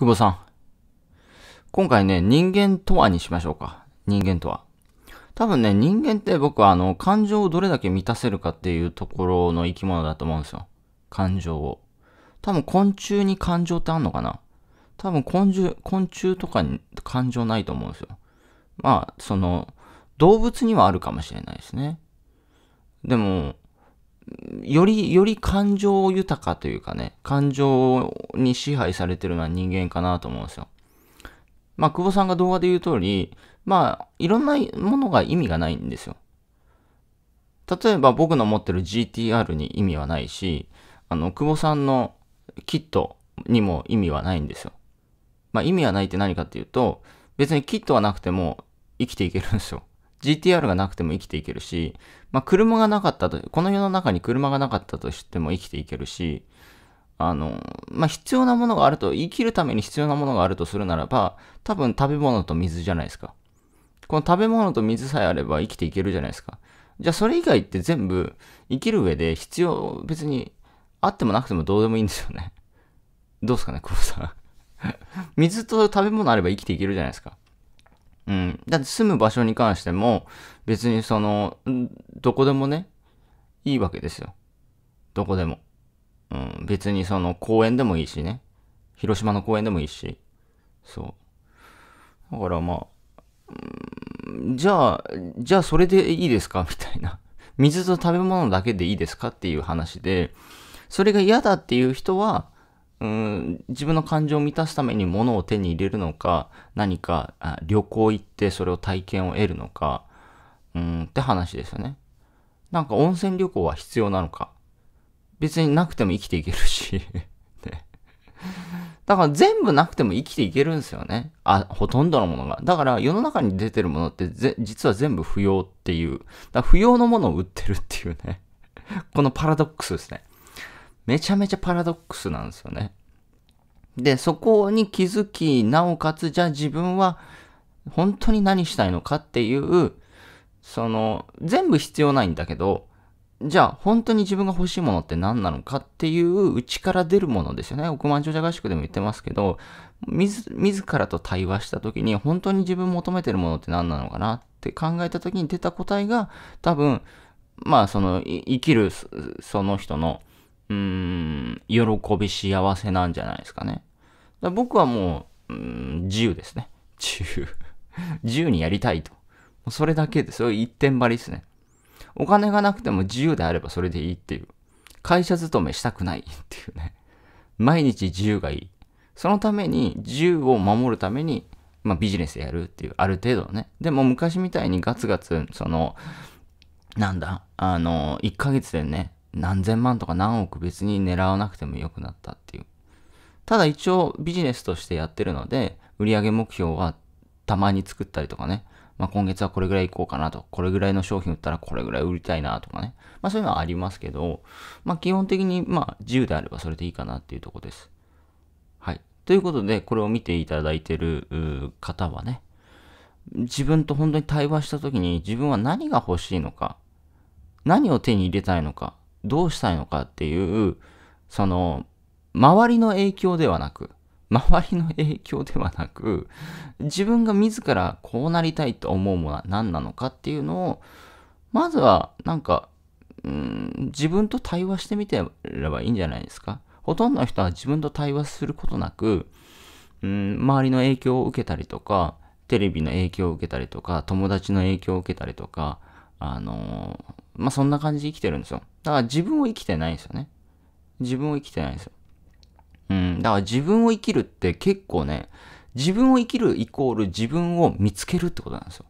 久保さん。今回ね、人間とはにしましょうか。人間とは。多分ね、人間って僕はあの、感情をどれだけ満たせるかっていうところの生き物だと思うんですよ。感情を。多分昆虫に感情ってあんのかな多分昆虫、昆虫とかに感情ないと思うんですよ。まあ、その、動物にはあるかもしれないですね。でも、より、より感情豊かというかね、感情に支配されてるのは人間かなと思うんですよ。まあ、久保さんが動画で言う通り、まあ、いろんなものが意味がないんですよ。例えば僕の持ってる GTR に意味はないし、あの、久保さんのキットにも意味はないんですよ。まあ、意味はないって何かっていうと、別にキットはなくても生きていけるんですよ。GTR がなくても生きていけるし、まあ、車がなかったと、この世の中に車がなかったとしても生きていけるし、あの、まあ、必要なものがあると、生きるために必要なものがあるとするならば、多分食べ物と水じゃないですか。この食べ物と水さえあれば生きていけるじゃないですか。じゃあそれ以外って全部生きる上で必要、別にあってもなくてもどうでもいいんですよね。どうですかね、久保さん。水と食べ物あれば生きていけるじゃないですか。うん。だって住む場所に関しても、別にその、どこでもね、いいわけですよ。どこでも。うん。別にその公園でもいいしね。広島の公園でもいいし。そう。だからまあ、うん、じゃあ、じゃあそれでいいですか みたいな。水と食べ物だけでいいですかっていう話で、それが嫌だっていう人は、うん、自分の感情を満たすために物を手に入れるのか、何か旅行行ってそれを体験を得るのか、うん、って話ですよね。なんか温泉旅行は必要なのか。別になくても生きていけるし ね。だから全部なくても生きていけるんですよね。あ、ほとんどのものが。だから世の中に出てるものって実は全部不要っていう。だ不要のものを売ってるっていうね。このパラドックスですね。めちゃめちゃパラドックスなんですよね。で、そこに気づき、なおかつ、じゃあ自分は本当に何したいのかっていう、その、全部必要ないんだけど、じゃあ本当に自分が欲しいものって何なのかっていう内から出るものですよね。億万長者合宿でも言ってますけど、自自らと対話した時に本当に自分求めてるものって何なのかなって考えた時に出た答えが多分、まあその生きるその人のうん、喜び幸せなんじゃないですかね。か僕はもう、うん、自由ですね。自由。自由にやりたいと。それだけで、それ一点張りですね。お金がなくても自由であればそれでいいっていう。会社勤めしたくない っていうね。毎日自由がいい。そのために、自由を守るために、まあビジネスやるっていう、ある程度のね。でも昔みたいにガツガツ、その、なんだ、あの、1ヶ月でね、何千万とか何億別に狙わなくても良くなったっていう。ただ一応ビジネスとしてやってるので、売上目標はたまに作ったりとかね。まあ、今月はこれぐらいいこうかなと。これぐらいの商品売ったらこれぐらい売りたいなとかね。まあそういうのはありますけど、まあ基本的にまあ自由であればそれでいいかなっていうとこです。はい。ということで、これを見ていただいてる方はね、自分と本当に対話した時に自分は何が欲しいのか、何を手に入れたいのか、どうしたいのかっていう、その、周りの影響ではなく、周りの影響ではなく、自分が自らこうなりたいと思うものは何なのかっていうのを、まずは、なんか、うん、自分と対話してみてればいいんじゃないですか。ほとんどの人は自分と対話することなく、うん、周りの影響を受けたりとか、テレビの影響を受けたりとか、友達の影響を受けたりとか、あのー、まあそんな感じで生きてるんですよ。だから自分を生きてないんですよね。自分を生きてないんですよ。うん。だから自分を生きるって結構ね、自分を生きるイコール自分を見つけるってことなんですよ。